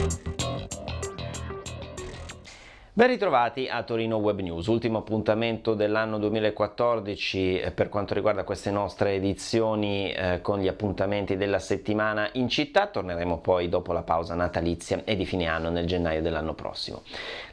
Bye. Ben ritrovati a Torino Web News, ultimo appuntamento dell'anno 2014 eh, per quanto riguarda queste nostre edizioni eh, con gli appuntamenti della settimana in città, torneremo poi dopo la pausa natalizia e di fine anno nel gennaio dell'anno prossimo.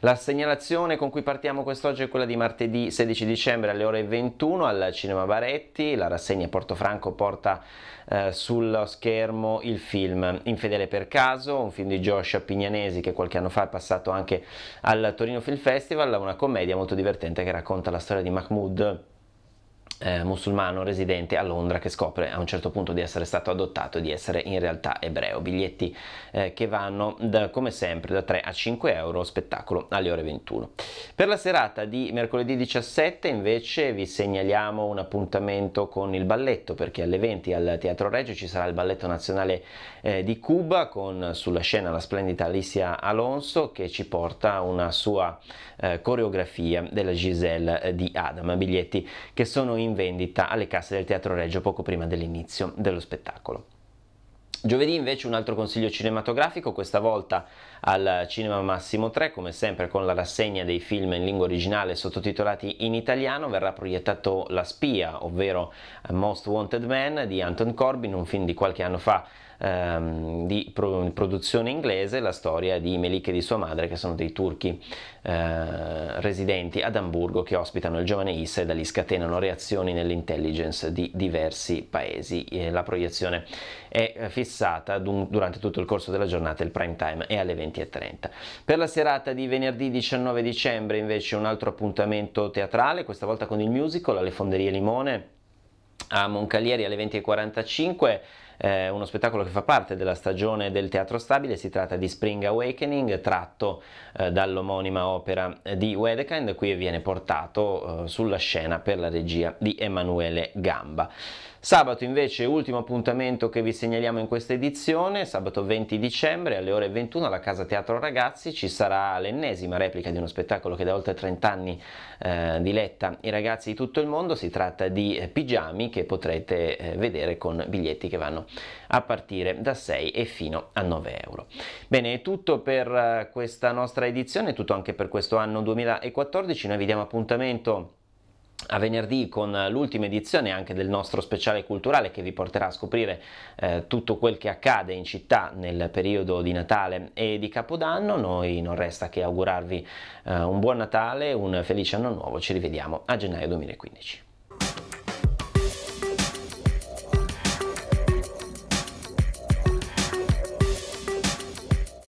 La segnalazione con cui partiamo quest'oggi è quella di martedì 16 dicembre alle ore 21 al Cinema Baretti, la rassegna Portofranco porta eh, sullo schermo il film Infedele per caso, un film di Josh Pignanesi che qualche anno fa è passato anche al Torino Film Festival, una commedia molto divertente che racconta la storia di Mahmoud eh, musulmano residente a Londra che scopre a un certo punto di essere stato adottato e di essere in realtà ebreo. Biglietti eh, che vanno da, come sempre da 3 a 5 euro, spettacolo alle ore 21. Per la serata di mercoledì 17 invece vi segnaliamo un appuntamento con il balletto perché alle 20 al Teatro Reggio ci sarà il balletto nazionale eh, di Cuba con sulla scena la splendida Alicia Alonso che ci porta una sua eh, coreografia della Giselle eh, di Adam. Biglietti che sono in in vendita alle casse del Teatro Reggio poco prima dell'inizio dello spettacolo. Giovedì invece un altro consiglio cinematografico, questa volta al Cinema Massimo 3, come sempre con la rassegna dei film in lingua originale sottotitolati in italiano, verrà proiettato La spia, ovvero Most Wanted Man di Anton Corbin, un film di qualche anno fa ehm, di pro- produzione inglese la storia di Melik e di sua madre che sono dei turchi eh, residenti ad Amburgo che ospitano il giovane Issa e da lì scatenano reazioni nell'intelligence di diversi paesi. E la proiezione è eh, fissata dun- durante tutto il corso della giornata, il prime time è alle 20.30. Per la serata di venerdì 19 dicembre invece un altro appuntamento teatrale, questa volta con il musical alle Fonderie Limone a Moncalieri alle 20.45 eh, uno spettacolo che fa parte della stagione del Teatro Stabile, si tratta di Spring Awakening tratto eh, dall'omonima opera di Wedekind, qui viene portato eh, sulla scena per la regia di Emanuele Gamba. Sabato invece ultimo appuntamento che vi segnaliamo in questa edizione, sabato 20 dicembre alle ore 21 alla Casa Teatro Ragazzi ci sarà l'ennesima replica di uno spettacolo che da oltre 30 anni eh, diletta i ragazzi di tutto il mondo, si tratta di eh, pigiami che potrete eh, vedere con biglietti che vanno a partire da 6 e fino a 9 euro. Bene, è tutto per eh, questa nostra edizione, è tutto anche per questo anno 2014, noi vi diamo appuntamento a venerdì con l'ultima edizione anche del nostro speciale culturale che vi porterà a scoprire eh, tutto quel che accade in città nel periodo di Natale e di Capodanno. Noi non resta che augurarvi eh, un buon Natale, un felice anno nuovo, ci rivediamo a gennaio 2015.